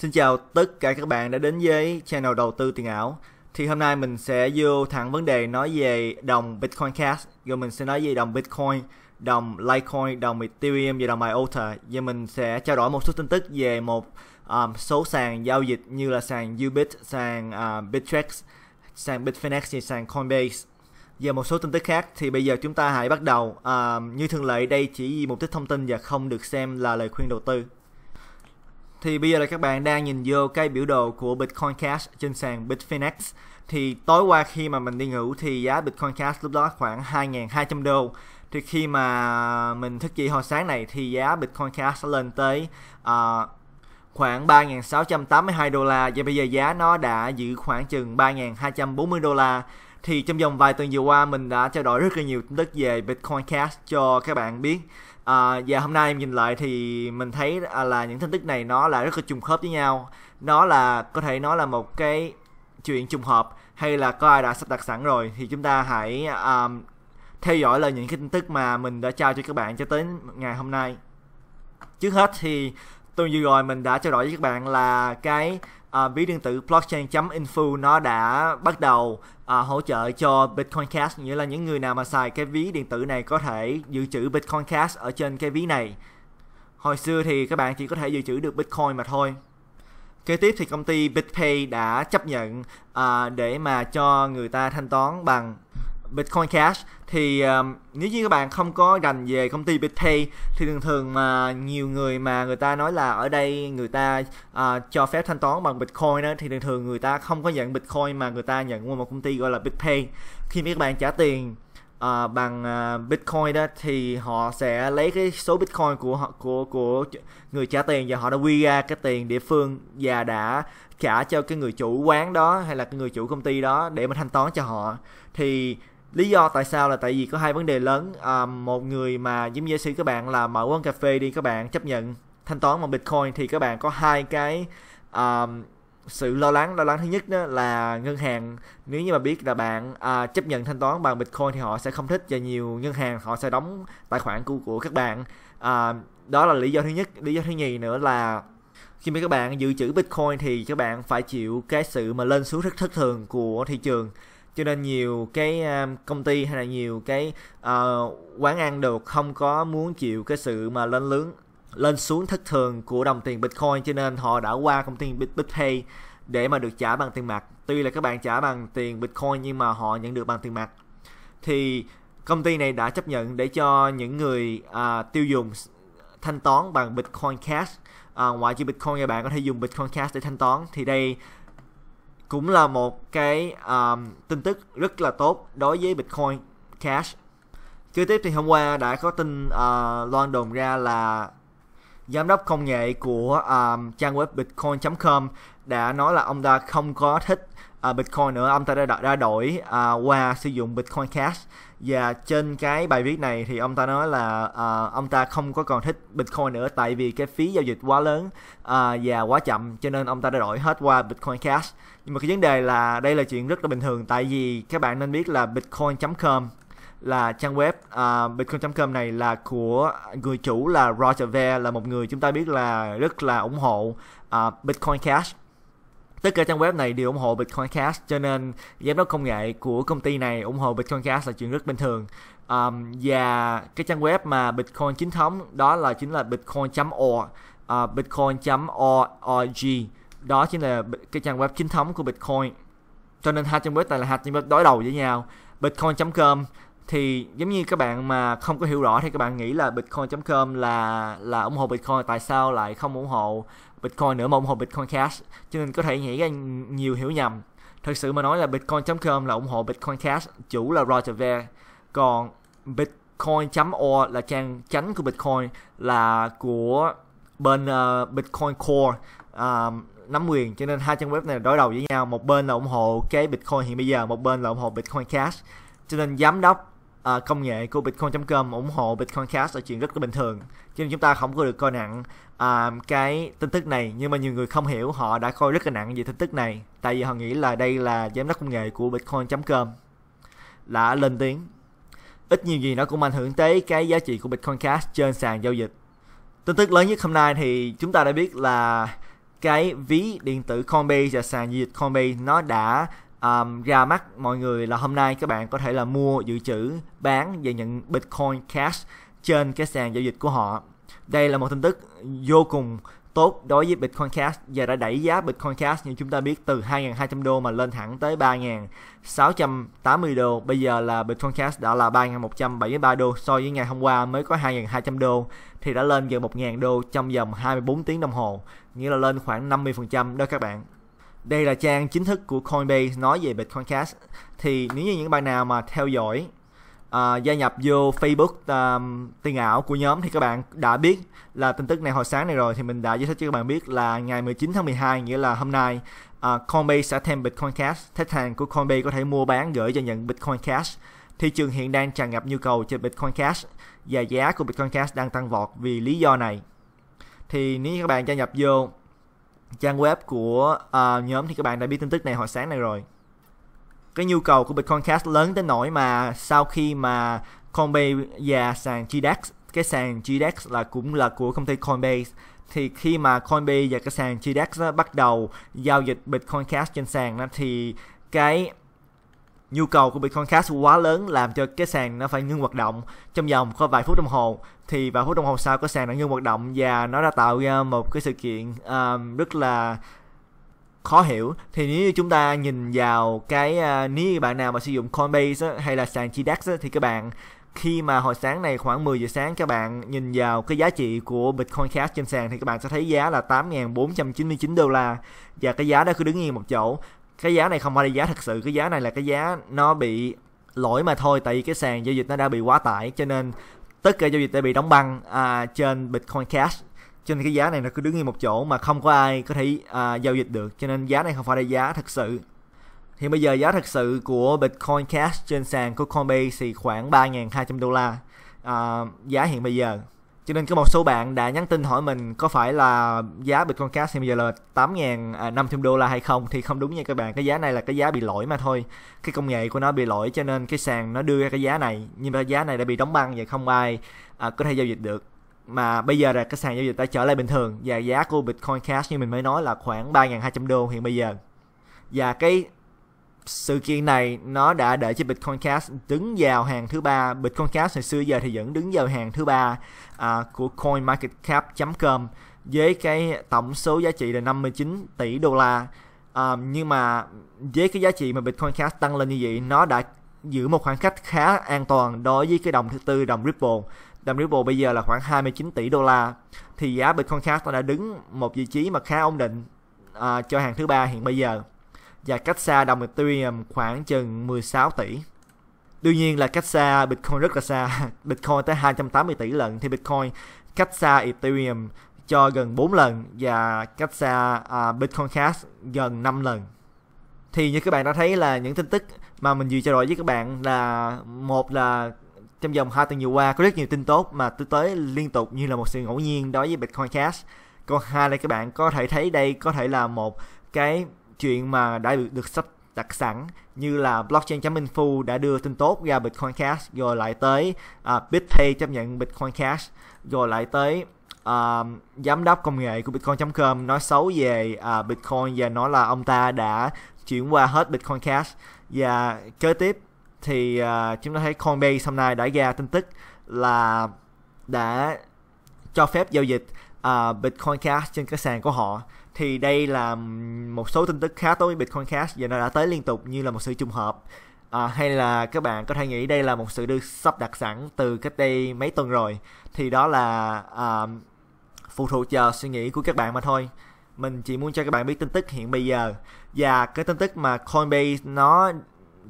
Xin chào tất cả các bạn đã đến với channel đầu tư tiền ảo. Thì hôm nay mình sẽ vô thẳng vấn đề nói về đồng Bitcoin Cash, rồi mình sẽ nói về đồng Bitcoin, đồng Litecoin, đồng Ethereum và đồng IOTA. Và mình sẽ trao đổi một số tin tức về một um, số sàn giao dịch như là sàn Ubit, sàn uh, à, Bittrex, sàn Bitfinex và sàn Coinbase và một số tin tức khác thì bây giờ chúng ta hãy bắt đầu à, như thường lệ đây chỉ vì mục đích thông tin và không được xem là lời khuyên đầu tư thì bây giờ là các bạn đang nhìn vô cái biểu đồ của Bitcoin Cash trên sàn Bitfinex. Thì tối qua khi mà mình đi ngủ thì giá Bitcoin Cash lúc đó khoảng 2.200 đô. Thì khi mà mình thức dậy hồi sáng này thì giá Bitcoin Cash lên tới uh, khoảng 3.682 đô la và bây giờ giá nó đã giữ khoảng chừng 3.240 đô la thì trong vòng vài tuần vừa qua mình đã trao đổi rất là nhiều tin tức về Bitcoin Cash cho các bạn biết à, và hôm nay em nhìn lại thì mình thấy à, là những tin tức này nó là rất là trùng khớp với nhau nó là có thể nó là một cái chuyện trùng hợp hay là có ai đã sắp đặt sẵn rồi thì chúng ta hãy um, theo dõi là những cái tin tức mà mình đã trao cho các bạn cho tới ngày hôm nay trước hết thì tuần vừa rồi mình đã trao đổi với các bạn là cái à, ví điện tử blockchain.info nó đã bắt đầu à, hỗ trợ cho Bitcoin Cash nghĩa là những người nào mà xài cái ví điện tử này có thể dự trữ Bitcoin Cash ở trên cái ví này. Hồi xưa thì các bạn chỉ có thể dự trữ được Bitcoin mà thôi. Kế tiếp thì công ty BitPay đã chấp nhận à, để mà cho người ta thanh toán bằng Bitcoin Cash thì um, nếu như các bạn không có rành về công ty BitPay thì thường thường mà nhiều người mà người ta nói là ở đây người ta uh, cho phép thanh toán bằng Bitcoin đó thì thường thường người ta không có nhận Bitcoin mà người ta nhận qua một công ty gọi là BitPay khi mấy các bạn trả tiền uh, bằng uh, Bitcoin đó thì họ sẽ lấy cái số Bitcoin của họ của của người trả tiền và họ đã quy ra cái tiền địa phương và đã trả cho cái người chủ quán đó hay là cái người chủ công ty đó để mà thanh toán cho họ thì lý do tại sao là tại vì có hai vấn đề lớn à, một người mà giống như giả sử các bạn là mở quán cà phê đi các bạn chấp nhận thanh toán bằng bitcoin thì các bạn có hai cái um, sự lo lắng lo lắng thứ nhất đó là ngân hàng nếu như mà biết là bạn à, chấp nhận thanh toán bằng bitcoin thì họ sẽ không thích và nhiều ngân hàng họ sẽ đóng tài khoản của của các bạn à, đó là lý do thứ nhất lý do thứ nhì nữa là khi mà các bạn dự trữ bitcoin thì các bạn phải chịu cái sự mà lên xuống rất thất thường của thị trường cho nên nhiều cái à, công ty hay là nhiều cái uh, quán ăn đều không có muốn chịu cái sự mà lên lớn lên xuống thất thường của đồng tiền Bitcoin cho nên họ đã qua công ty BitPay để mà được trả bằng tiền mặt. Tuy là các bạn trả bằng tiền Bitcoin nhưng mà họ nhận được bằng tiền mặt. Thì công ty này đã chấp nhận để cho những người à, tiêu dùng thanh toán bằng Bitcoin Cash. À, ngoại trừ Bitcoin các bạn có thể dùng Bitcoin Cash để thanh toán thì đây cũng là một cái um, tin tức rất là tốt đối với Bitcoin Cash. Kế tiếp thì hôm qua đã có tin uh, loan đồn ra là giám đốc công nghệ của um, trang web bitcoin.com đã nói là ông ta không có thích uh, Bitcoin nữa, ông ta đã, đã đổi uh, qua sử dụng Bitcoin Cash và trên cái bài viết này thì ông ta nói là uh, ông ta không có còn thích Bitcoin nữa tại vì cái phí giao dịch quá lớn uh, và quá chậm cho nên ông ta đã đổi hết qua Bitcoin Cash nhưng mà cái vấn đề là đây là chuyện rất là bình thường tại vì các bạn nên biết là bitcoin.com là trang web uh, à, bitcoin.com này là của người chủ là Roger Ver là một người chúng ta biết là rất là ủng hộ uh, Bitcoin Cash tất cả trang web này đều ủng hộ Bitcoin Cash cho nên giám đốc công nghệ của công ty này ủng hộ Bitcoin Cash là chuyện rất bình thường um, và cái trang web mà Bitcoin chính thống đó là chính là bitcoin.org uh, à, bitcoin.org đó chính là cái trang web chính thống của Bitcoin cho nên hai trang web này là hai trang web đối đầu với nhau Bitcoin.com thì giống như các bạn mà không có hiểu rõ thì các bạn nghĩ là bitcoin.com là là ủng hộ bitcoin tại sao lại không ủng hộ bitcoin nữa mà ủng hộ bitcoin cash cho nên có thể nghĩ ra nhiều hiểu nhầm thực sự mà nói là bitcoin.com là ủng hộ bitcoin cash chủ là Roger Ver còn bitcoin.org là trang chánh của bitcoin là của bên uh, bitcoin core um, nắm quyền cho nên hai trang web này đối đầu với nhau một bên là ủng hộ cái bitcoin hiện bây giờ một bên là ủng hộ bitcoin cash cho nên giám đốc uh, công nghệ của bitcoin.com ủng hộ bitcoin cash là chuyện rất là bình thường cho nên chúng ta không có được coi nặng uh, cái tin tức này nhưng mà nhiều người không hiểu họ đã coi rất là nặng về tin tức này tại vì họ nghĩ là đây là giám đốc công nghệ của bitcoin.com đã lên tiếng ít nhiều gì nó cũng ảnh hưởng tới cái giá trị của bitcoin cash trên sàn giao dịch tin tức lớn nhất hôm nay thì chúng ta đã biết là cái ví điện tử Combi và sàn giao dịch Combi nó đã um, ra mắt mọi người là hôm nay các bạn có thể là mua dự trữ bán và nhận Bitcoin Cash trên cái sàn giao dịch của họ đây là một tin tức vô cùng tốt đối với Bitcoin Cash và đã đẩy giá Bitcoin Cash như chúng ta biết từ 2.200 đô mà lên thẳng tới 3.680 đô. Bây giờ là Bitcoin Cash đã là 3.173 đô so với ngày hôm qua mới có 2.200 đô thì đã lên gần 1.000 đô trong vòng 24 tiếng đồng hồ, nghĩa là lên khoảng 50% đó các bạn. Đây là trang chính thức của Coinbase nói về Bitcoin Cash. Thì nếu như những bạn nào mà theo dõi à, gia nhập vô Facebook um, tiền ảo của nhóm thì các bạn đã biết là tin tức này hồi sáng này rồi thì mình đã giới thiệu cho các bạn biết là ngày 19 tháng 12 nghĩa là hôm nay uh, Coinbase sẽ thêm Bitcoin Cash khách hàng của Coinbase có thể mua bán gửi và nhận Bitcoin Cash thị trường hiện đang tràn ngập nhu cầu trên Bitcoin Cash và giá của Bitcoin Cash đang tăng vọt vì lý do này thì nếu các bạn gia nhập vô trang web của uh, nhóm thì các bạn đã biết tin tức này hồi sáng này rồi cái nhu cầu của Bitcoin Cash lớn tới nỗi mà sau khi mà Coinbase và sàn GDAX cái sàn GDAX là cũng là của công ty Coinbase thì khi mà Coinbase và cái sàn GDAX bắt đầu giao dịch Bitcoin Cash trên sàn đó, thì cái nhu cầu của Bitcoin Cash quá lớn làm cho cái sàn nó phải ngưng hoạt động trong vòng có vài phút đồng hồ thì vài phút đồng hồ sau cái sàn đã ngưng hoạt động và nó đã tạo ra một cái sự kiện um, rất là khó hiểu thì nếu như chúng ta nhìn vào cái uh, nếu như bạn nào mà sử dụng Coinbase á, hay là sàn chi á, thì các bạn khi mà hồi sáng này khoảng 10 giờ sáng các bạn nhìn vào cái giá trị của Bitcoin Cash trên sàn thì các bạn sẽ thấy giá là 8.499 đô la và cái giá đó cứ đứng yên một chỗ cái giá này không phải là giá thật sự cái giá này là cái giá nó bị lỗi mà thôi tại vì cái sàn giao dịch nó đã bị quá tải cho nên tất cả giao dịch đã bị đóng băng à, trên Bitcoin Cash cho nên cái giá này nó cứ đứng yên một chỗ mà không có ai có thể à, giao dịch được cho nên giá này không phải là giá thật sự thì bây giờ giá thật sự của Bitcoin Cash trên sàn của Coinbase thì khoảng 3.200 đô la à, giá hiện bây giờ cho nên có một số bạn đã nhắn tin hỏi mình có phải là giá Bitcoin Cash hiện bây giờ là 8.500 đô la hay không thì không đúng nha các bạn cái giá này là cái giá bị lỗi mà thôi cái công nghệ của nó bị lỗi cho nên cái sàn nó đưa ra cái giá này nhưng mà giá này đã bị đóng băng và không ai à, có thể giao dịch được mà bây giờ là cái sàn giao dịch đã trở lại bình thường và giá của Bitcoin Cash như mình mới nói là khoảng 3.200 đô hiện bây giờ và cái sự kiện này nó đã để cho Bitcoin Cash đứng vào hàng thứ ba Bitcoin Cash hồi xưa giờ thì vẫn đứng vào hàng thứ ba à, của CoinMarketCap.com với cái tổng số giá trị là 59 tỷ đô la à, nhưng mà với cái giá trị mà Bitcoin Cash tăng lên như vậy nó đã giữ một khoảng cách khá an toàn đối với cái đồng thứ tư đồng Ripple đồng Ripple bây giờ là khoảng 29 tỷ đô la thì giá Bitcoin Cash đã đứng một vị trí mà khá ổn định uh, cho hàng thứ ba hiện bây giờ và cách xa đồng Ethereum khoảng chừng 16 tỷ đương nhiên là cách xa Bitcoin rất là xa Bitcoin tới 280 tỷ lần thì Bitcoin cách xa Ethereum cho gần 4 lần và cách xa uh, Bitcoin Cash gần 5 lần thì như các bạn đã thấy là những tin tức mà mình vừa trao đổi với các bạn là một là trong vòng hai tuần vừa qua có rất nhiều tin tốt mà tôi tới liên tục như là một sự ngẫu nhiên đối với Bitcoin Cash. Còn hai là các bạn có thể thấy đây có thể là một cái chuyện mà đã được, được sắp đặt sẵn như là blockchain.info đã đưa tin tốt ra Bitcoin Cash rồi lại tới uh, BitPay chấp nhận Bitcoin Cash rồi lại tới uh, giám đốc công nghệ của Bitcoin.com nói xấu về uh, Bitcoin và nói là ông ta đã chuyển qua hết Bitcoin Cash và kế tiếp thì uh, chúng ta thấy Coinbase hôm nay đã ra tin tức là đã cho phép giao dịch uh, Bitcoin Cash trên cái sàn của họ thì đây là một số tin tức khá tối Bitcoin Cash và nó đã tới liên tục như là một sự trùng hợp à, hay là các bạn có thể nghĩ đây là một sự được sắp đặt sẵn từ cách đây mấy tuần rồi thì đó là à, phụ thuộc chờ suy nghĩ của các bạn mà thôi mình chỉ muốn cho các bạn biết tin tức hiện bây giờ và cái tin tức mà Coinbase nó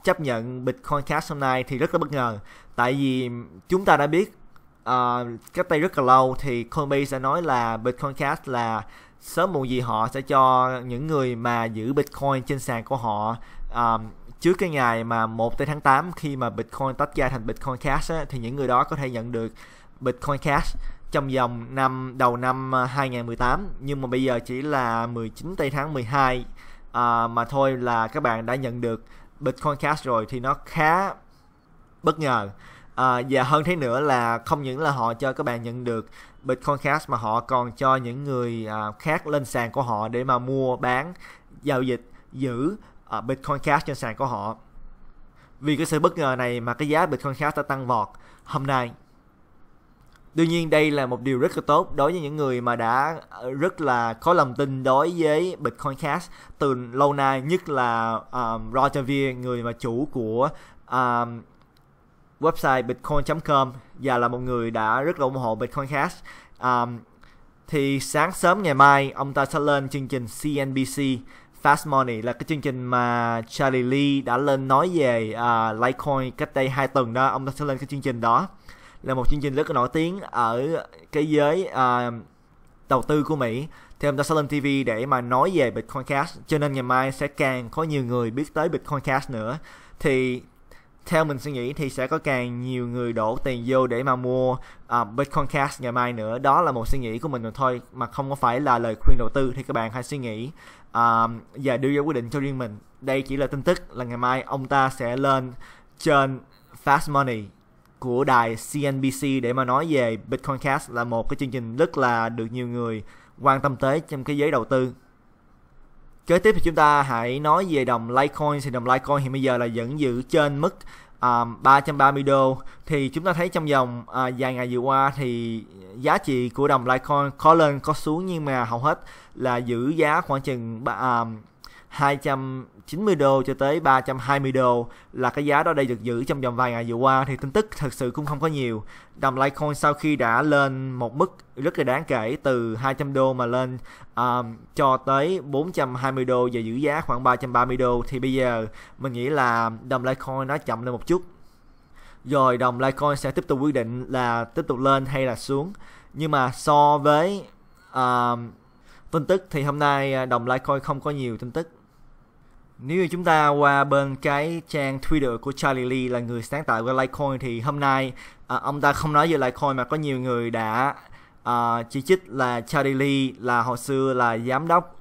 chấp nhận Bitcoin Cash hôm nay thì rất là bất ngờ tại vì chúng ta đã biết uh, cách đây rất là lâu thì Coinbase đã nói là Bitcoin Cash là sớm muộn gì họ sẽ cho những người mà giữ Bitcoin trên sàn của họ um, trước cái ngày mà 1 tới tháng 8 khi mà Bitcoin tách ra thành Bitcoin Cash á, thì những người đó có thể nhận được Bitcoin Cash trong vòng năm đầu năm 2018 ờ, nhưng mà bây giờ chỉ là 19 tây tháng 12 à, mà thôi là các bạn đã nhận được Bitcoin Cash rồi thì nó khá bất ngờ à, và hơn thế nữa là không những là họ cho các bạn nhận được Bitcoin Cash mà họ còn cho những người à, khác lên sàn của họ để mà mua bán giao dịch giữ à, Bitcoin Cash trên sàn của họ vì cái sự bất ngờ này mà cái giá Bitcoin Cash đã tăng vọt hôm nay Tuy nhiên đây là một điều rất là tốt đối với những người mà đã ờ, rất là có lòng tin đối với Bitcoin Cash từ lâu nay nhất là um, Roger Ver người mà chủ của um, website bitcoin.com và là một người đã rất là ủng hộ Bitcoin Cash. Um, thì sáng sớm ngày mai ông ta sẽ lên chương trình CNBC Fast Money là cái chương trình mà Charlie Lee đã lên nói về uh, Litecoin cách đây hai tuần đó, ông ta sẽ lên cái chương trình đó là một chương trình rất là nổi tiếng ở cái giới uh, đầu tư của Mỹ theo ta sẽ lên TV để mà nói về Bitcoin Cash cho nên ngày mai sẽ càng có nhiều người biết tới Bitcoin Cash nữa thì theo mình suy nghĩ thì sẽ có càng nhiều người đổ tiền vô để mà mua uh, Bitcoin Cash ngày mai nữa đó là một suy nghĩ của mình rồi thôi mà không có phải là lời khuyên đầu tư thì các bạn hãy suy nghĩ uh, và đưa ra quyết định cho riêng mình đây chỉ là tin tức là ngày mai ông ta sẽ lên trên Fast Money của đài CNBC để mà nói về Bitcoin Cash là một cái chương trình rất là được nhiều người quan tâm tới trong cái giới đầu tư. Kế tiếp thì chúng ta hãy nói về đồng Litecoin thì đồng Litecoin hiện bây giờ là vẫn giữ trên mức um, à, 330 đô thì chúng ta thấy trong vòng uh, vài ngày vừa qua thì giá trị của đồng Litecoin có lên có xuống nhưng mà hầu hết là giữ giá khoảng chừng um, à, 200 90 đô cho tới 320 đô là cái giá đó đây được giữ trong vòng vài ngày vừa qua thì tin tức thật sự cũng không có nhiều. Đồng Litecoin sau khi đã lên một mức rất là đáng kể từ 200 đô mà lên um, cho tới 420 đô và giữ giá khoảng 330 đô thì bây giờ mình nghĩ là đồng Litecoin nó chậm lên một chút. Rồi đồng Litecoin sẽ tiếp tục quyết định là tiếp tục lên hay là xuống. Nhưng mà so với um, tin tức thì hôm nay à, đồng Litecoin không có nhiều tin tức nếu như chúng ta qua bên cái trang Twitter của Charlie Lee là người sáng tạo của Litecoin thì hôm nay à, ông ta không nói về Litecoin mà có nhiều người đã à, chỉ trích là Charlie Lee là hồi xưa là giám đốc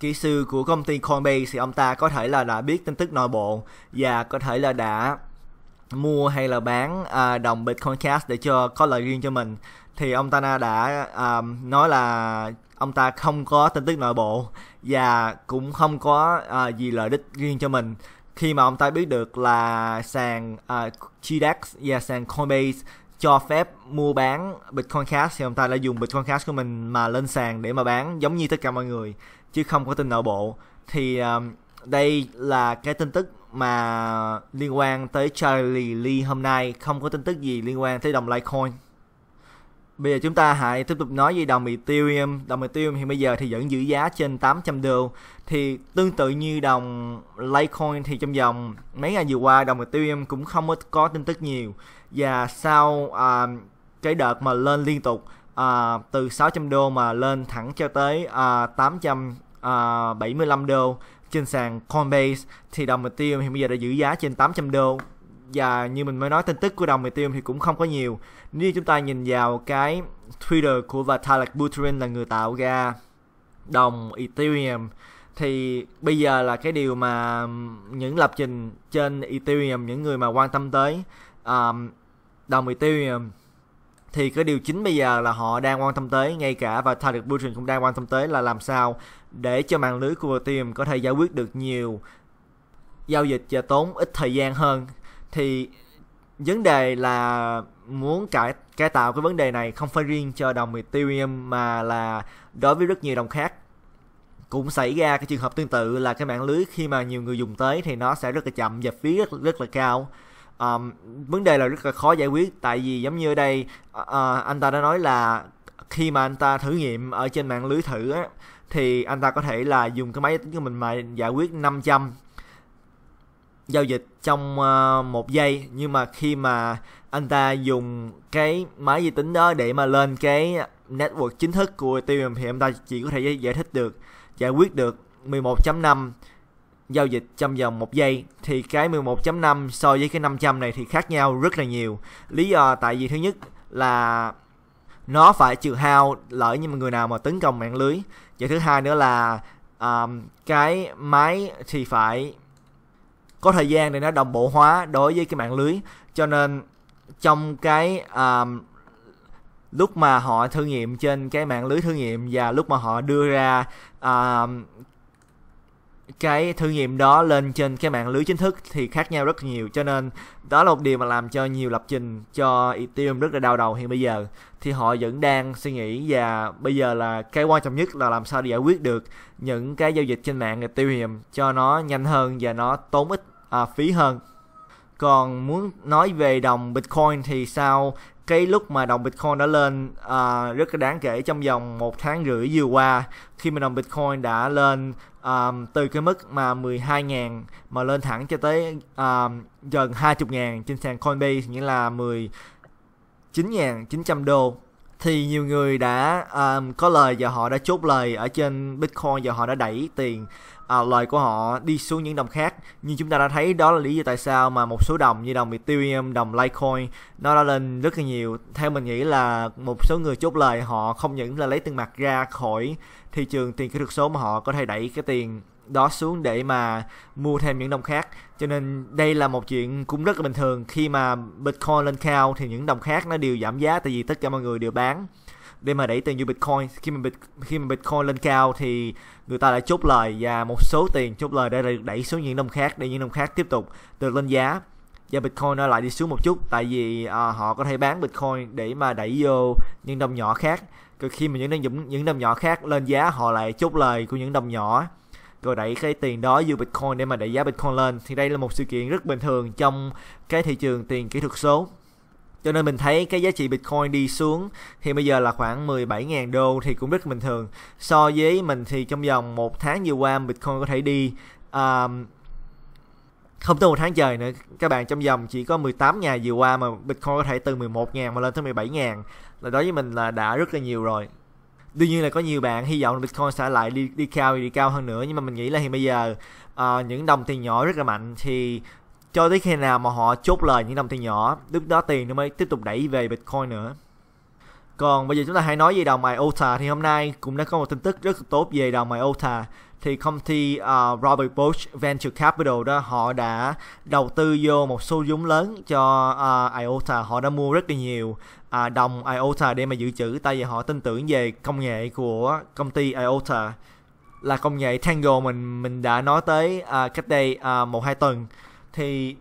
kỹ sư của công ty Coinbase thì ông ta có thể là đã biết tin tức nội bộ và có thể là đã mua hay là bán à, đồng Bitcoin Cash để cho có lợi riêng cho mình thì ông ta đã à, nói là ông ta không có tin tức nội bộ và cũng không có uh, gì lợi ích riêng cho mình khi mà ông ta biết được là sàn uh, à, GDAX và sàn Coinbase cho phép mua bán Bitcoin Cash thì ông ta đã dùng Bitcoin Cash của mình mà lên sàn để mà bán giống như tất cả mọi người chứ không có tin nội bộ thì um, đây là cái tin tức mà liên quan tới Charlie Lee hôm nay không có tin tức gì liên quan tới đồng Litecoin Bây giờ chúng ta hãy tiếp tục nói về đồng Ethereum. Đồng Ethereum hiện bây giờ thì vẫn giữ giá trên 800 đô. Thì tương tự như đồng Litecoin thì trong vòng mấy ngày vừa qua đồng Ethereum cũng không có tin tức nhiều. Và sau à, cái đợt mà lên liên tục à, từ 600 đô mà lên thẳng cho tới à, 875 à, đô trên sàn Coinbase thì đồng Ethereum hiện bây giờ đã giữ giá trên 800 đô và như mình mới nói tin tức của đồng Ethereum thì cũng không có nhiều. Nếu chúng ta nhìn vào cái Twitter của Vitalik Buterin là người tạo ra đồng Ethereum thì bây giờ là cái điều mà những lập trình trên Ethereum những người mà quan tâm tới um, đồng Ethereum thì cái điều chính bây giờ là họ đang quan tâm tới ngay cả và Vitalik Buterin cũng đang quan tâm tới là làm sao để cho mạng lưới của Ethereum có thể giải quyết được nhiều giao dịch và tốn ít thời gian hơn thì vấn đề là muốn cải cải tạo cái vấn đề này không phải riêng cho đồng Ethereum mà là đối với rất nhiều đồng khác cũng xảy ra cái trường hợp tương tự là cái mạng lưới khi mà nhiều người dùng tới thì nó sẽ rất là chậm và phí rất rất là cao um, vấn đề là rất là khó giải quyết tại vì giống như ở đây uh, anh ta đã nói là khi mà anh ta thử nghiệm ở trên mạng lưới thử á, thì anh ta có thể là dùng cái máy tính của mình mà giải quyết 500 giao dịch trong uh, một giây nhưng mà khi mà anh ta dùng cái máy vi tính đó để mà lên cái network chính thức của Ethereum thì anh ta chỉ có thể giải thích được giải quyết được 11.5 giao dịch trong vòng một giây thì cái 11.5 so với cái 500 này thì khác nhau rất là nhiều. Lý do tại vì thứ nhất là nó phải trừ hao lỡ như người nào mà tấn công mạng lưới. Và thứ hai nữa là um, cái máy thì phải có thời gian để nó đồng bộ hóa đối với cái mạng lưới cho nên trong cái um, lúc mà họ thử nghiệm trên cái mạng lưới thử nghiệm và lúc mà họ đưa ra um, cái thử nghiệm đó lên trên cái mạng lưới chính thức thì khác nhau rất nhiều cho nên đó là một điều mà làm cho nhiều lập trình cho Ethereum rất là đau đầu hiện bây giờ thì họ vẫn đang suy nghĩ và bây giờ là cái quan trọng nhất là làm sao để giải quyết được những cái giao dịch trên mạng Ethereum cho nó nhanh hơn và nó tốn ít à, phí hơn còn muốn nói về đồng Bitcoin thì sau cái lúc mà đồng Bitcoin đã lên à, rất là đáng kể trong vòng một tháng rưỡi vừa qua khi mà đồng Bitcoin đã lên à, từ cái mức mà 12.000 mà lên thẳng cho tới à, gần 20.000 trên sàn Coinbase nghĩa là 19.900 đô thì nhiều người đã um, có lời và họ đã chốt lời ở trên Bitcoin và họ đã đẩy tiền à, lời của họ đi xuống những đồng khác như chúng ta đã thấy đó là lý do tại sao mà một số đồng như đồng Ethereum, đồng Litecoin nó đã lên rất là nhiều theo mình nghĩ là một số người chốt lời họ không những là lấy tiền mặt ra khỏi thị trường tiền kỹ thuật số mà họ có thể đẩy cái tiền đó xuống để mà mua thêm những đồng khác cho nên đây là một chuyện cũng rất là bình thường khi mà bitcoin lên cao thì những đồng khác nó đều giảm giá tại vì tất cả mọi người đều bán để mà đẩy tiền như Bitcoin khi mà khi mà Bitcoin lên cao thì người ta đã chốt lời và một số tiền chốt lời để đẩy xuống những đồng khác để những đồng khác tiếp tục được lên giá và Bitcoin nó lại đi xuống một chút tại vì à, họ có thể bán Bitcoin để mà đẩy vô những đồng nhỏ khác rồi khi mà những đồng những đồng nhỏ khác lên giá họ lại chốt lời của những đồng nhỏ rồi đẩy cái tiền đó vô Bitcoin để mà đẩy giá Bitcoin lên thì đây là một sự kiện rất bình thường trong cái thị trường tiền kỹ thuật số cho nên mình thấy cái giá trị Bitcoin đi xuống thì bây giờ là khoảng 17.000 đô thì cũng rất bình thường so với mình thì trong vòng một tháng vừa qua Bitcoin có thể đi um, không tới một tháng trời nữa các bạn trong vòng chỉ có 18 ngày vừa qua mà Bitcoin có thể từ 11 000 mà lên tới 17 000 là đối với mình là đã rất là nhiều rồi đương nhiên là có nhiều bạn hy vọng Bitcoin sẽ lại đi đi cao đi cao hơn nữa nhưng mà mình nghĩ là hiện bây giờ uh, những đồng tiền nhỏ rất là mạnh thì cho tới khi nào mà họ chốt lời những đồng tiền nhỏ lúc đó tiền nó mới tiếp tục đẩy về bitcoin nữa còn bây giờ chúng ta hãy nói về đồng IOTA thì hôm nay cũng đã có một tin tức rất tốt về đồng IOTA thì công ty uh, Robert Bosch Venture Capital đó họ đã đầu tư vô một số vốn lớn cho uh, IOTA họ đã mua rất là nhiều uh, đồng IOTA để mà dự trữ tại vì họ tin tưởng về công nghệ của công ty IOTA là công nghệ Tango mình mình đã nói tới uh, cách đây uh, một hai tuần thì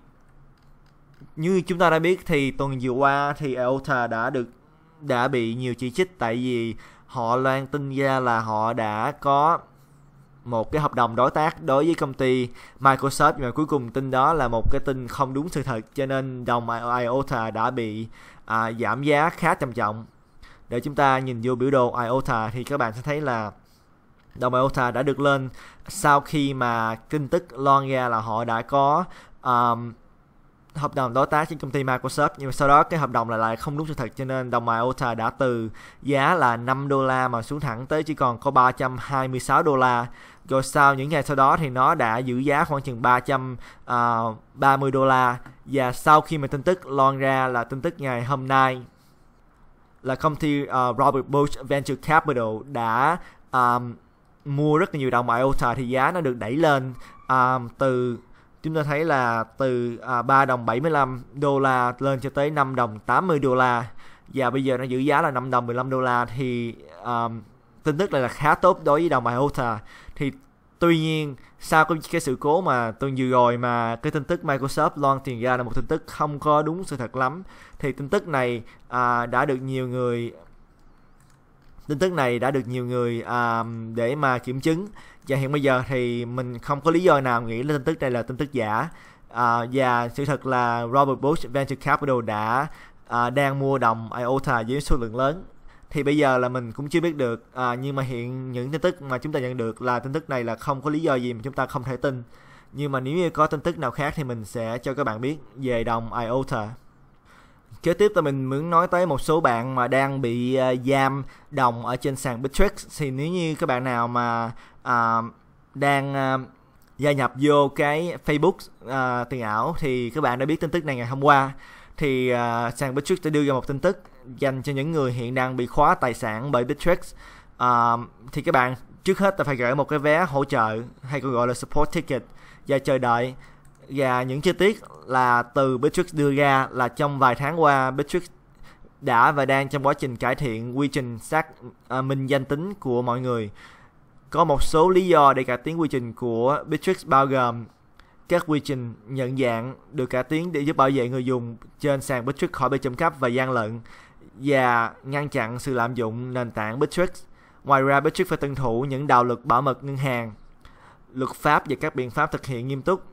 như chúng ta đã biết thì tuần vừa qua thì Iota đã được đã bị nhiều chỉ trích tại vì họ loan tin ra là họ đã có một cái hợp đồng đối tác đối với công ty Microsoft nhưng mà cuối cùng tin đó là một cái tin không đúng sự thật cho nên đồng IOTA đã bị à, giảm giá khá trầm trọng. Để chúng ta nhìn vô biểu đồ IOTA thì các bạn sẽ thấy là đồng IOTA đã được lên sau khi mà tin tức loan ra là họ đã có um, hợp đồng đối tác trên công ty Microsoft nhưng mà sau đó cái hợp đồng là lại không đúng sự thật cho nên đồng bài OTA đã từ giá là 5 đô la mà xuống thẳng tới chỉ còn có 326 đô la rồi sau những ngày sau đó thì nó đã giữ giá khoảng chừng 330 ờ, đô la và sau khi mà tin tức loan ra là tin tức ngày hôm nay là công ty uh, Robert Bush Venture Capital đã um, mua rất là nhiều đồng bài OTA thì giá nó được đẩy lên um, từ chúng ta thấy là từ à, 3 đồng 75 đô la lên cho tới 5 đồng 80 đô la và bây giờ nó giữ giá là 5 đồng 15 đô la thì um, tin tức này là khá tốt đối với đồng IOTA thì tuy nhiên sau cái, cái sự cố mà tuần vừa rồi mà cái tin tức Microsoft loan tiền ra là một tin tức không có đúng sự thật lắm thì tin tức này à, đã được nhiều người tin tức này đã được nhiều người à, để mà kiểm chứng và hiện bây giờ thì mình không có lý do nào nghĩ là tin tức này là tin tức giả à, và sự thật là Robert Bush Venture Capital đã à, đang mua đồng IOTA với số lượng lớn thì bây giờ là mình cũng chưa biết được à, nhưng mà hiện những tin tức mà chúng ta nhận được là tin tức này là không có lý do gì mà chúng ta không thể tin nhưng mà nếu như có tin tức nào khác thì mình sẽ cho các bạn biết về đồng IOTA Kế tiếp thì mình muốn nói tới một số bạn mà đang bị uh, giam đồng ở trên sàn Bittrex thì nếu như các bạn nào mà uh, đang uh, gia nhập vô cái Facebook uh, tiền ảo thì các bạn đã biết tin tức này ngày hôm qua thì uh, sàn Bittrex đã đưa ra một tin tức dành cho những người hiện đang bị khóa tài sản bởi Bittrex uh, thì các bạn trước hết là phải gửi một cái vé hỗ trợ hay còn gọi là support ticket và chờ đợi và những chi tiết là từ Beatrix đưa ra là trong vài tháng qua Beatrix đã và đang trong quá trình cải thiện quy trình xác à, minh danh tính của mọi người. Có một số lý do để cải tiến quy trình của Bitrix bao gồm các quy trình nhận dạng được cải tiến để giúp bảo vệ người dùng trên sàn Bitrix khỏi bị trộm cắp và gian lận và ngăn chặn sự lạm dụng nền tảng Bitrix. Ngoài ra, Bitrix phải tuân thủ những đạo luật bảo mật ngân hàng, luật pháp và các biện pháp thực hiện nghiêm túc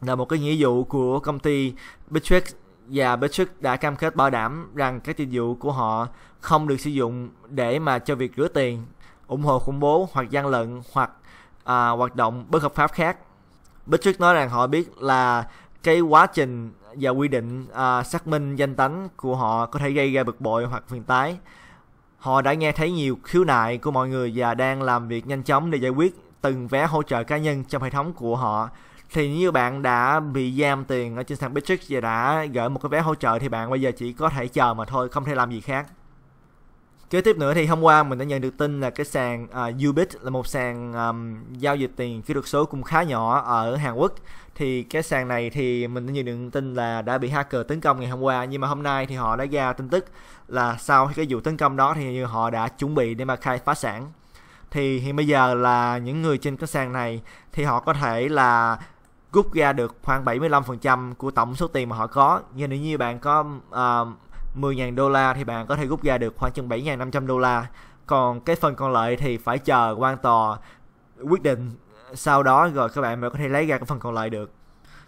là một cái nghĩa vụ của công ty Bittrex và Bittrex đã cam kết bảo đảm rằng các dịch vụ của họ không được sử dụng để mà cho việc rửa tiền, ủng hộ khủng bố hoặc gian lận hoặc à, hoạt động bất hợp pháp khác. Bittrex nói rằng họ biết là cái quá trình và quy định à, xác minh danh tánh của họ có thể gây ra bực bội hoặc phiền tái. Họ đã nghe thấy nhiều khiếu nại của mọi người và đang làm việc nhanh chóng để giải quyết từng vé hỗ trợ cá nhân trong hệ thống của họ thì như bạn đã bị giam tiền ở trên sàn Patrick và đã gửi một cái vé hỗ trợ thì bạn bây giờ chỉ có thể chờ mà thôi không thể làm gì khác kế tiếp nữa thì hôm qua mình đã nhận được tin là cái sàn uh, Ubit là một sàn um, giao dịch tiền kỹ thuật số cũng khá nhỏ ở Hàn Quốc thì cái sàn này thì mình đã nhận được tin là đã bị hacker tấn công ngày hôm qua nhưng mà hôm nay thì họ đã ra tin tức là sau cái vụ tấn công đó thì họ đã chuẩn bị để mà khai phá sản thì hiện bây giờ là những người trên cái sàn này thì họ có thể là rút ra được khoảng 75% của tổng số tiền mà họ có như nếu như bạn có uh, ờ, 10.000 đô la thì bạn có thể rút ra được khoảng chừng 7.500 đô la còn cái phần còn lại thì phải chờ quan tòa quyết định sau đó rồi các bạn mới có thể lấy ra cái phần còn lại được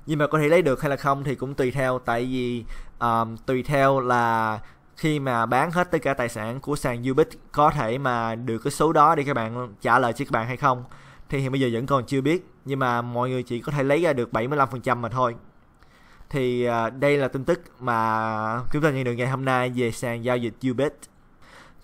nhưng mà có thể lấy được hay là không thì cũng tùy theo tại vì um, tùy theo là khi mà bán hết tất cả tài sản của sàn Ubit có thể mà được cái số đó để các bạn trả lời cho các bạn hay không thì hiện bây giờ vẫn còn chưa biết nhưng mà mọi người chỉ có thể lấy ra được 75% mà thôi thì à, đây là tin tức mà chúng ta nhận được ngày hôm nay về sàn giao dịch Ubit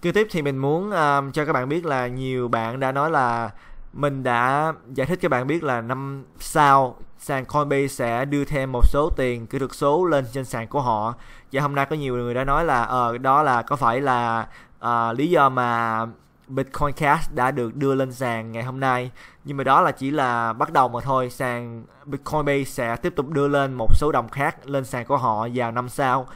kế tiếp thì mình muốn um, cho các bạn biết là nhiều bạn đã nói là mình đã giải thích các bạn biết là năm sau sàn Coinbase sẽ đưa thêm một số tiền kỹ thuật số lên trên sàn của họ và hôm nay có nhiều người đã nói là ờ đó là có phải là uh, lý do mà Bitcoin Cash đã được đưa lên sàn ngày hôm nay nhưng mà đó là chỉ là bắt đầu mà thôi sàn Bitcoin Coinbase sẽ tiếp tục đưa lên một số đồng khác lên sàn của họ vào năm sau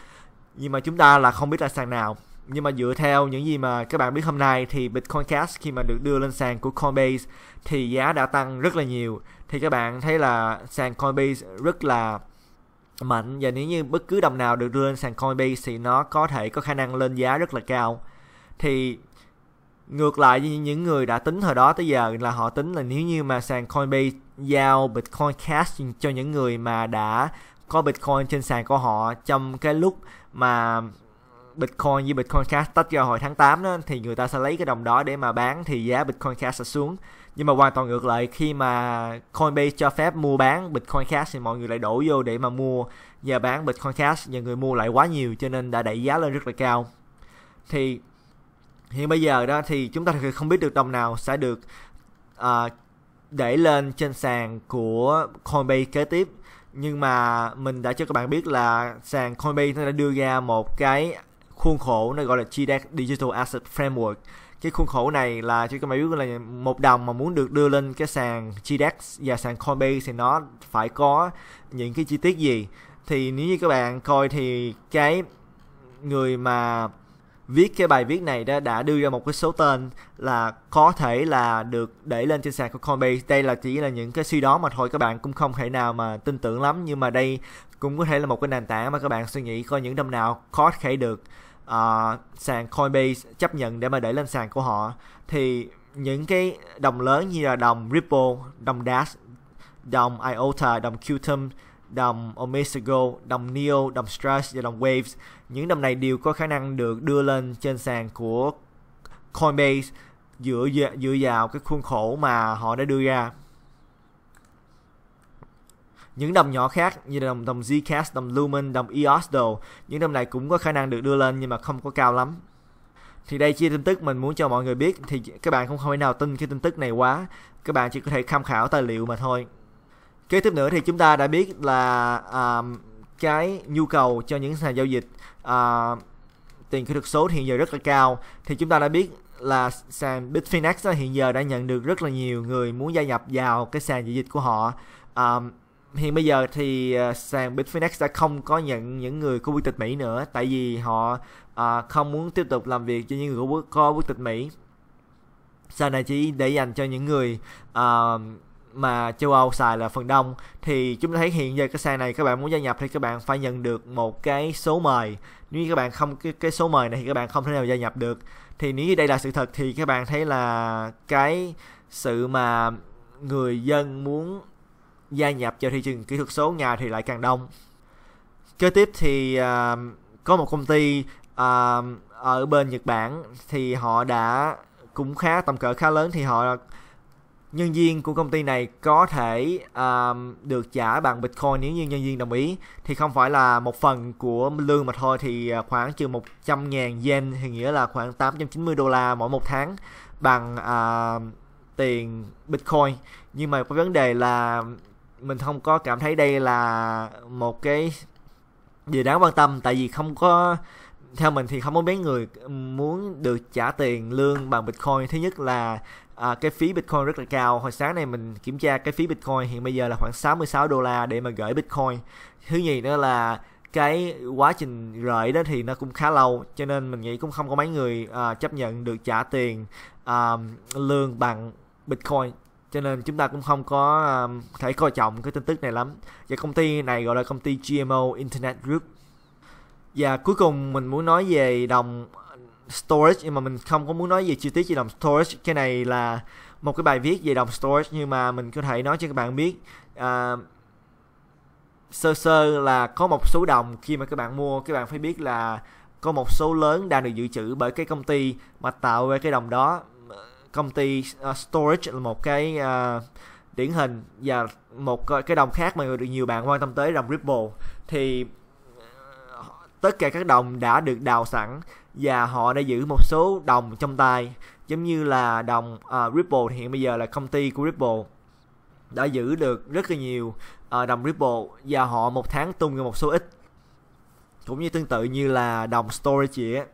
nhưng mà chúng ta là không biết là sàn nào nhưng mà dựa theo những gì mà các bạn biết hôm nay thì Bitcoin Cash khi mà được đưa lên sàn của Coinbase thì giá đã tăng rất là nhiều thì các bạn thấy là sàn Coinbase rất là mạnh và nếu như bất cứ đồng nào được đưa lên sàn Coinbase thì nó có thể có khả năng lên giá rất là cao thì Ngược lại với những người đã tính thời đó tới giờ là họ tính là nếu như mà sàn Coinbase giao Bitcoin Cash cho những người mà đã có Bitcoin trên sàn của họ trong cái lúc mà Bitcoin với Bitcoin Cash tách ra hồi tháng 8 đó thì người ta sẽ lấy cái đồng đó để mà bán thì giá Bitcoin Cash sẽ xuống. Nhưng mà hoàn toàn ngược lại khi mà Coinbase cho phép mua bán Bitcoin Cash thì mọi người lại đổ vô để mà mua và bán Bitcoin Cash và người mua lại quá nhiều cho nên đã đẩy giá lên rất là cao. Thì hiện bây giờ đó thì chúng ta không biết được đồng nào sẽ được uh, để lên trên sàn của Coinbase kế tiếp nhưng mà mình đã cho các bạn biết là sàn Coinbase nó đã đưa ra một cái khuôn khổ nó gọi là GDAX Digital Asset Framework cái khuôn khổ này là cho các bạn biết là một đồng mà muốn được đưa lên cái sàn GDAX và sàn Coinbase thì nó phải có những cái chi tiết gì thì nếu như các bạn coi thì cái người mà viết cái bài viết này đã, đã đưa ra một cái số tên là có thể là được để lên trên sàn của Coinbase đây là chỉ là những cái suy đoán mà thôi các bạn cũng không thể nào mà tin tưởng lắm nhưng mà đây cũng có thể là một cái nền tảng mà các bạn suy nghĩ coi những đồng nào có thể được uh, sàn Coinbase chấp nhận để mà để lên sàn của họ thì những cái đồng lớn như là đồng Ripple, đồng Dash, đồng IOTA, đồng Qtum đồng Omesago, đồng Neo, đồng Strash và đồng Waves. Những đồng này đều có khả năng được đưa lên trên sàn của Coinbase dựa dựa vào cái khuôn khổ mà họ đã đưa ra. Những đồng nhỏ khác như đồng đồng Zcash, đồng Lumen, đồng EOS đồ, những đồng này cũng có khả năng được đưa lên nhưng mà không có cao lắm. Thì đây chia tin tức mình muốn cho mọi người biết thì các bạn không thể nào tin cái tin tức này quá. Các bạn chỉ có thể tham khảo tài liệu mà thôi kế tiếp nữa thì chúng ta đã biết là à, cái nhu cầu cho những sàn giao dịch à, tiền kỹ thuật số hiện giờ rất là cao thì chúng ta đã biết là sàn Bitfinex hiện giờ đã nhận được rất là nhiều người muốn gia nhập vào cái sàn giao dịch của họ à, hiện bây giờ thì à, sàn Bitfinex đã không có nhận những người có quốc tịch Mỹ nữa tại vì họ à, không muốn tiếp tục làm việc cho những người có quốc, có quốc tịch Mỹ sàn này chỉ để dành cho những người uh, mà châu Âu xài là phần đông thì chúng ta thấy hiện giờ cái sàn này các bạn muốn gia nhập thì các bạn phải nhận được một cái số mời nếu như các bạn không cái, cái số mời này thì các bạn không thể nào gia nhập được thì nếu như đây là sự thật thì các bạn thấy là cái sự mà người dân muốn gia nhập vào thị trường kỹ thuật số nhà thì lại càng đông kế tiếp thì uh, có một công ty uh, ở bên Nhật Bản thì họ đã cũng khá tầm cỡ khá lớn thì họ nhân viên của công ty này có thể um, được trả bằng Bitcoin nếu như nhân viên đồng ý thì không phải là một phần của lương mà thôi thì à, khoảng chừng 100 ngàn yen thì nghĩa là khoảng 890 đô la mỗi một tháng bằng uh, tiền Bitcoin nhưng mà có vấn đề là mình không có cảm thấy đây là một cái gì đáng quan tâm tại vì không có theo mình thì không có mấy người muốn được trả tiền lương bằng bitcoin thứ nhất là à, cái phí Bitcoin rất là cao. Hồi sáng này mình kiểm tra cái phí Bitcoin hiện bây giờ là khoảng 66 đô la để mà gửi Bitcoin. Thứ nhì nữa là cái quá trình gửi đó thì nó cũng khá lâu cho nên mình nghĩ cũng không có mấy người à, chấp nhận được trả tiền à, lương bằng Bitcoin cho nên chúng ta cũng không có um, thể coi trọng cái tin tức này lắm và công ty này gọi là công ty GMO Internet Group và cuối cùng mình muốn nói về đồng storage nhưng mà mình không có muốn nói về chi tiết về đồng storage cái này là một cái bài viết về đồng storage nhưng mà mình có thể nói cho các bạn biết à, sơ sơ là có một số đồng khi mà các bạn mua các bạn phải biết là có một số lớn đang được dự trữ bởi cái công ty mà tạo ra cái đồng đó công ty uh, storage là một cái uh, điển hình và một cái đồng khác mà được nhiều bạn quan tâm tới đồng ripple thì ờ, tất cả các đồng đã được đào sẵn và họ đã giữ một số đồng trong tay giống như là đồng uh, Ripple hiện bây giờ là công ty của Ripple đã giữ được rất là nhiều uh, đồng Ripple và họ một tháng tung ra một số ít cũng như tương tự như là đồng storage ấy.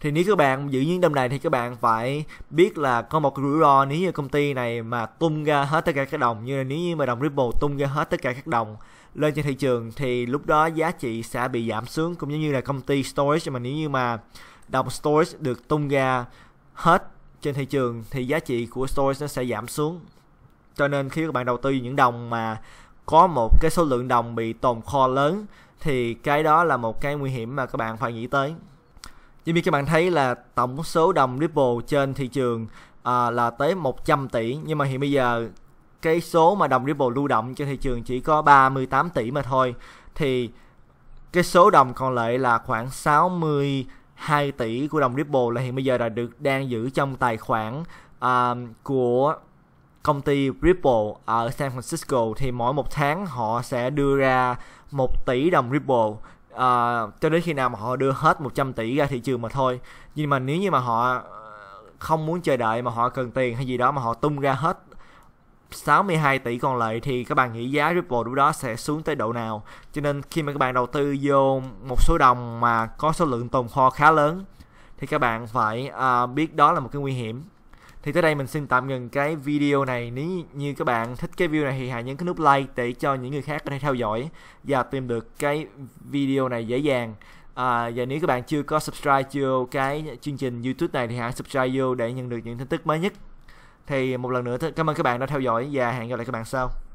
thì nếu các bạn giữ những đồng này thì các bạn phải biết là có một rủi ro nếu như công ty này mà tung ra hết tất cả các đồng như là nếu như mà đồng Ripple tung ra hết tất cả các đồng lên trên thị trường thì lúc đó giá trị sẽ bị giảm xuống cũng giống như là công ty storage mà nếu như mà đồng storage được tung ra hết trên thị trường thì giá trị của storage nó sẽ giảm xuống cho nên khi các bạn đầu tư những đồng mà có một cái số lượng đồng bị tồn kho lớn thì cái đó là một cái nguy hiểm mà các bạn phải nghĩ tới như như các bạn thấy là tổng số đồng Ripple trên thị trường à, là tới 100 tỷ nhưng mà hiện bây giờ cái số mà đồng Ripple lưu động trên thị trường chỉ có 38 tỷ mà thôi thì cái số đồng còn lại là khoảng 62 tỷ của đồng Ripple là hiện bây giờ là được đang giữ trong tài khoản uh, của công ty Ripple ở San Francisco thì mỗi một tháng họ sẽ đưa ra 1 tỷ đồng Ripple uh, cho đến khi nào mà họ đưa hết 100 tỷ ra thị trường mà thôi nhưng mà nếu như mà họ không muốn chờ đợi mà họ cần tiền hay gì đó mà họ tung ra hết 62 tỷ còn lại thì các bạn nghĩ giá Ripple lúc đó sẽ xuống tới độ nào cho nên khi mà các bạn đầu tư vô một số đồng mà có số lượng tồn kho khá lớn thì các bạn phải uh, biết đó là một cái nguy hiểm thì tới đây mình xin tạm ngừng cái video này nếu như các bạn thích cái video này thì hãy nhấn cái nút like để cho những người khác có thể theo dõi và tìm được cái video này dễ dàng À, và nếu các bạn chưa có subscribe vô cái chương trình YouTube này thì hãy subscribe vô để nhận được những tin tức mới nhất thì một lần nữa cảm ơn các bạn đã theo dõi và hẹn gặp lại các bạn sau